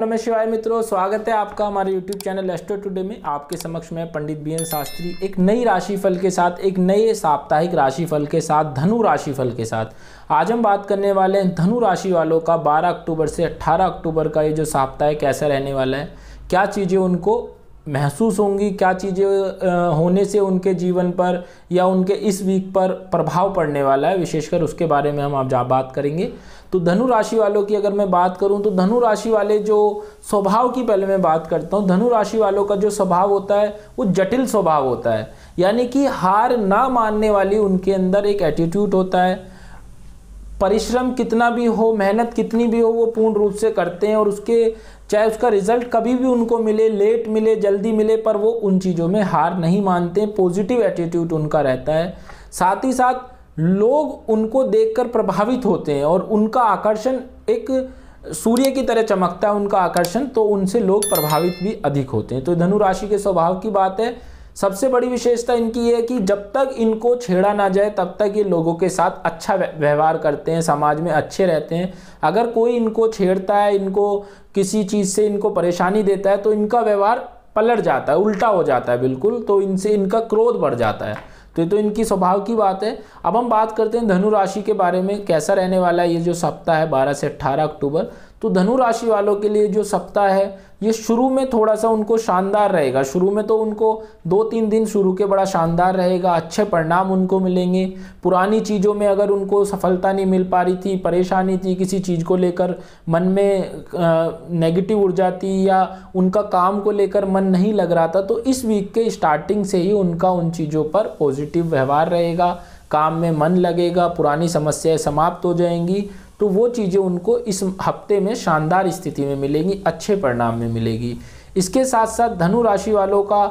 नमस्कार शिवाय मित्रों स्वागत है आपका हमारे YouTube चैनल एस्ट्रो टुडे में आपके समक्ष मैं पंडित बी एन शास्त्री एक नई राशिफल के साथ एक नए साप्ताहिक राशिफल के साथ धनु राशिफल के साथ आज हम बात करने वाले हैं धनु राशि वालों का 12 अक्टूबर से 18 अक्टूबर का ये जो साप्ताहिक कैसा रहने वाला है क्या चीज़ें उनको महसूस होंगी क्या चीज़ें होने से उनके जीवन पर या उनके इस वीक पर प्रभाव पड़ने वाला है विशेषकर उसके बारे में हम आप जा बात करेंगे तो धनु राशि वालों की अगर मैं बात करूं तो धनु राशि वाले जो स्वभाव की पहले मैं बात करता हूं धनु राशि वालों का जो स्वभाव होता है वो जटिल स्वभाव होता है यानी कि हार ना मानने वाली उनके अंदर एक एटीट्यूड होता है परिश्रम कितना भी हो मेहनत कितनी भी हो वो पूर्ण रूप से करते हैं और उसके चाहे उसका रिजल्ट कभी भी उनको मिले लेट मिले जल्दी मिले पर वो उन चीज़ों में हार नहीं मानते पॉजिटिव एटीट्यूड उनका रहता है साथ ही साथ लोग उनको देखकर प्रभावित होते हैं और उनका आकर्षण एक सूर्य की तरह चमकता है उनका आकर्षण तो उनसे लोग प्रभावित भी अधिक होते हैं तो धनु राशि के स्वभाव की बात है सबसे बड़ी विशेषता इनकी है कि जब तक इनको छेड़ा ना जाए तब तक ये लोगों के साथ अच्छा व्यवहार करते हैं समाज में अच्छे रहते हैं अगर कोई इनको छेड़ता है इनको किसी चीज़ से इनको परेशानी देता है तो इनका व्यवहार पलट जाता है उल्टा हो जाता है बिल्कुल तो इनसे इनका क्रोध बढ़ जाता है तो ये तो इनकी स्वभाव की बात है अब हम बात करते हैं धनु राशि के बारे में कैसा रहने वाला है ये जो सप्ताह है 12 से 18 अक्टूबर तो धनु राशि वालों के लिए जो सप्ताह है ये शुरू में थोड़ा सा उनको शानदार रहेगा शुरू में तो उनको दो तीन दिन शुरू के बड़ा शानदार रहेगा अच्छे परिणाम उनको मिलेंगे पुरानी चीज़ों में अगर उनको सफलता नहीं मिल पा रही थी परेशानी थी किसी चीज़ को लेकर मन में नेगेटिव ऊर्जा थी या उनका काम को लेकर मन नहीं लग रहा था तो इस वीक के स्टार्टिंग से ही उनका उन चीज़ों पर पॉजिटिव व्यवहार रहेगा काम में मन लगेगा पुरानी समस्याएं समाप्त हो जाएंगी तो वो चीज़ें उनको इस हफ्ते में शानदार स्थिति में मिलेंगी अच्छे परिणाम में मिलेगी इसके साथ साथ धनु राशि वालों का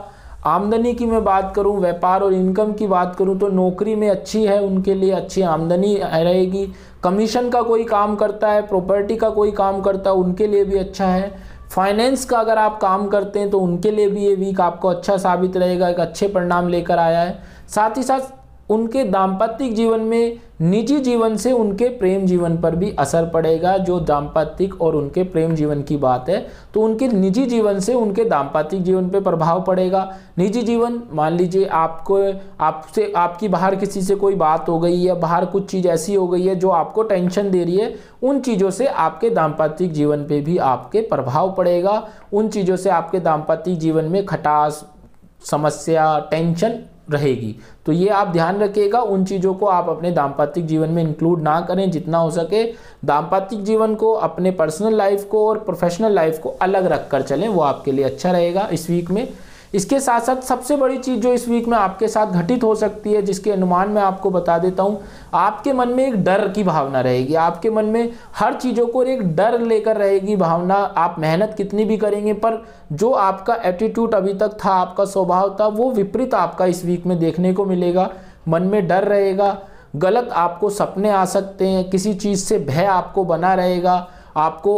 आमदनी की मैं बात करूं व्यापार और इनकम की बात करूं तो नौकरी में अच्छी है उनके लिए अच्छी आमदनी रहेगी कमीशन का कोई काम करता है प्रॉपर्टी का कोई काम करता है उनके लिए भी अच्छा है फाइनेंस का अगर आप काम करते हैं तो उनके लिए भी ये वीक आपको अच्छा साबित रहेगा एक अच्छे परिणाम लेकर आया है साथ ही साथ उनके दाम्पत्यिक जीवन में निजी जीवन से उनके प्रेम जीवन पर भी असर पड़ेगा जो दाम्पत्यिक और उनके प्रेम जीवन की बात है तो उनके निजी जीवन से उनके दाम्पत्यिक जीवन पर प्रभाव पड़ेगा निजी जीवन मान लीजिए आपको आपसे आपकी बाहर किसी से कोई बात हो गई या बाहर कुछ चीज़ ऐसी हो गई है जो आपको टेंशन दे रही है उन चीज़ों से आपके दाम्पत्यिक जीवन पर भी आपके प्रभाव पड़ेगा उन चीज़ों से आपके दाम्पत्यिक जीवन में खटास समस्या टेंशन रहेगी तो ये आप ध्यान रखिएगा उन चीज़ों को आप अपने दाम्पत्यिक जीवन में इंक्लूड ना करें जितना हो सके दाम्पत्यिक जीवन को अपने पर्सनल लाइफ को और प्रोफेशनल लाइफ को अलग रख कर चलें वो आपके लिए अच्छा रहेगा इस वीक में इसके साथ साथ सबसे बड़ी चीज़ जो इस वीक में आपके साथ घटित हो सकती है जिसके अनुमान में आपको बता देता हूँ आपके मन में एक डर की भावना रहेगी आपके मन में हर चीज़ों को एक डर लेकर रहेगी भावना आप मेहनत कितनी भी करेंगे पर जो आपका एटीट्यूड अभी तक था आपका स्वभाव था वो विपरीत आपका इस वीक में देखने को मिलेगा मन में डर रहेगा गलत आपको सपने आ सकते हैं किसी चीज़ से भय आपको बना रहेगा आपको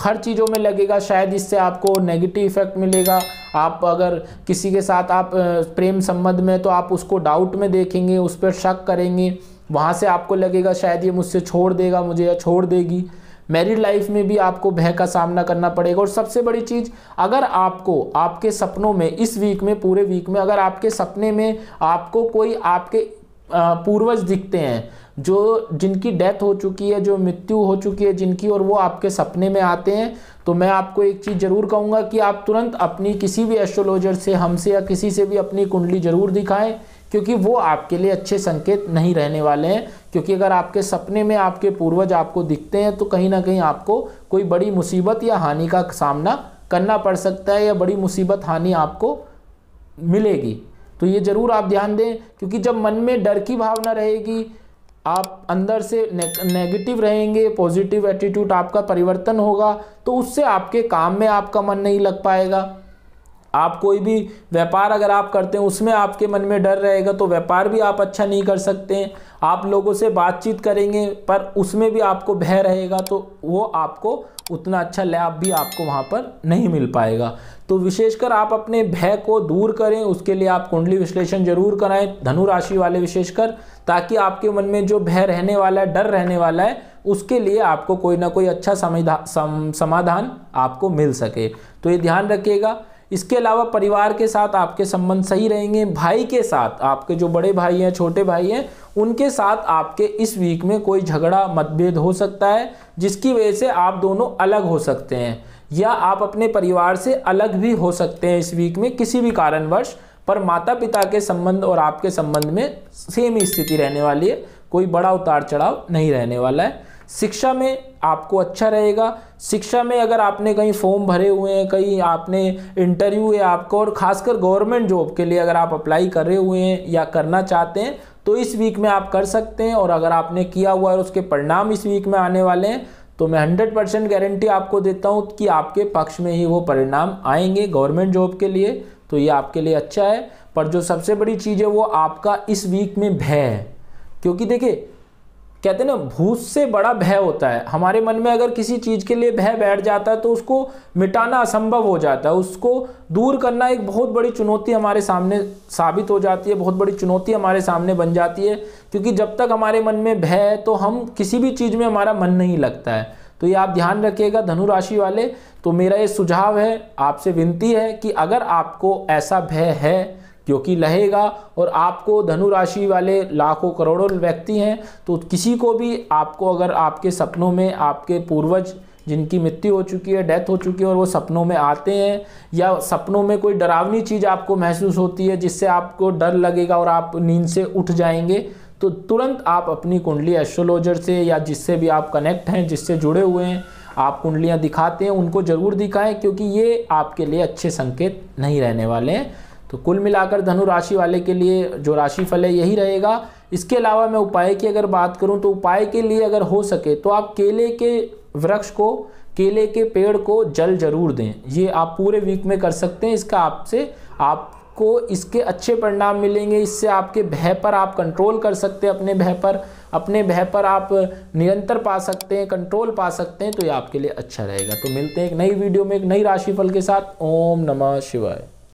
हर चीज़ों में लगेगा शायद इससे आपको नेगेटिव इफेक्ट मिलेगा आप अगर किसी के साथ आप प्रेम संबंध में तो आप उसको डाउट में देखेंगे उस पर शक करेंगे वहाँ से आपको लगेगा शायद ये मुझसे छोड़ देगा मुझे या छोड़ देगी मैरिड लाइफ में भी आपको भय का सामना करना पड़ेगा और सबसे बड़ी चीज़ अगर आपको आपके सपनों में इस वीक में पूरे वीक में अगर आपके सपने में आपको कोई आपके पूर्वज दिखते हैं जो जिनकी डेथ हो चुकी है जो मृत्यु हो चुकी है जिनकी और वो आपके सपने में आते हैं तो मैं आपको एक चीज़ ज़रूर कहूँगा कि आप तुरंत अपनी किसी भी एस्ट्रोलॉजर से हमसे या किसी से भी अपनी कुंडली ज़रूर दिखाएं क्योंकि वो आपके लिए अच्छे संकेत नहीं रहने वाले हैं क्योंकि अगर आपके सपने में आपके पूर्वज आपको दिखते हैं तो कहीं ना कहीं आपको कोई बड़ी मुसीबत या हानि का सामना करना पड़ सकता है या बड़ी मुसीबत हानि आपको मिलेगी तो ये ज़रूर आप ध्यान दें क्योंकि जब मन में डर की भावना रहेगी आप अंदर से नेगेटिव रहेंगे पॉजिटिव एटीट्यूड आपका परिवर्तन होगा तो उससे आपके काम में आपका मन नहीं लग पाएगा आप कोई भी व्यापार अगर आप करते हैं उसमें आपके मन में डर रहेगा तो व्यापार भी आप अच्छा नहीं कर सकते हैं आप लोगों से बातचीत करेंगे पर उसमें भी आपको भय रहेगा तो वो आपको उतना अच्छा लैब भी आपको वहाँ पर नहीं मिल पाएगा तो विशेषकर आप अपने भय को दूर करें उसके लिए आप कुंडली विश्लेषण जरूर कराएं धनु राशि वाले विशेषकर ताकि आपके मन में जो भय रहने वाला है डर रहने वाला है उसके लिए आपको कोई ना कोई अच्छा समाधान आपको मिल सके तो ये ध्यान रखिएगा इसके अलावा परिवार के साथ आपके संबंध सही रहेंगे भाई के साथ आपके जो बड़े भाई हैं छोटे भाई हैं उनके साथ आपके इस वीक में कोई झगड़ा मतभेद हो सकता है जिसकी वजह से आप दोनों अलग हो सकते हैं या आप अपने परिवार से अलग भी हो सकते हैं इस वीक में किसी भी कारणवश पर माता पिता के संबंध और आपके संबंध में सेम स्थिति रहने वाली है कोई बड़ा उतार चढ़ाव नहीं रहने वाला है शिक्षा में आपको अच्छा रहेगा शिक्षा में अगर आपने कहीं फॉर्म भरे हुए हैं कहीं आपने इंटरव्यू है आपको और ख़ासकर गवर्नमेंट जॉब के लिए अगर आप अप्लाई कर रहे हुए हैं या करना चाहते हैं तो इस वीक में आप कर सकते हैं और अगर आपने किया हुआ है उसके परिणाम इस वीक में आने वाले हैं तो मैं हंड्रेड परसेंट गारंटी आपको देता हूँ कि आपके पक्ष में ही वो परिणाम आएंगे गवर्नमेंट जॉब के लिए तो ये आपके लिए अच्छा है पर जो सबसे बड़ी चीज़ है वो आपका इस वीक में भय है क्योंकि देखिए कहते हैं ना भूत से बड़ा भय होता है हमारे मन में अगर किसी चीज़ के लिए भय बैठ जाता है तो उसको मिटाना असंभव हो जाता है उसको दूर करना एक बहुत बड़ी चुनौती हमारे सामने साबित हो जाती है बहुत बड़ी चुनौती हमारे सामने बन जाती है क्योंकि जब तक हमारे मन में भय है तो हम किसी भी चीज़ में हमारा मन नहीं लगता है तो ये आप ध्यान रखिएगा धनु राशि वाले तो मेरा ये सुझाव है आपसे विनती है कि अगर आपको ऐसा भय है क्योंकि लहेगा और आपको धनु राशि वाले लाखों करोड़ों व्यक्ति हैं तो किसी को भी आपको अगर आपके सपनों में आपके पूर्वज जिनकी मृत्यु हो चुकी है डेथ हो चुकी है और वो सपनों में आते हैं या सपनों में कोई डरावनी चीज़ आपको महसूस होती है जिससे आपको डर लगेगा और आप नींद से उठ जाएंगे तो तुरंत आप अपनी कुंडली एस्ट्रोलॉजर से या जिससे भी आप कनेक्ट हैं जिससे जुड़े हुए हैं आप कुंडलियाँ दिखाते हैं उनको ज़रूर दिखाएं क्योंकि ये आपके लिए अच्छे संकेत नहीं रहने वाले हैं तो कुल मिलाकर धनु राशि वाले के लिए जो राशि फल है यही रहेगा इसके अलावा मैं उपाय की अगर बात करूं तो उपाय के लिए अगर हो सके तो आप केले के वृक्ष को केले के पेड़ को जल जरूर दें ये आप पूरे वीक में कर सकते हैं इसका आपसे आप को इसके अच्छे परिणाम मिलेंगे इससे आपके भय पर आप कंट्रोल कर सकते हैं अपने भय पर अपने भय पर आप निरंतर पा सकते हैं कंट्रोल पा सकते हैं तो ये आपके लिए अच्छा रहेगा तो मिलते हैं एक नई वीडियो में एक नई राशिफल के साथ ओम नमः शिवाय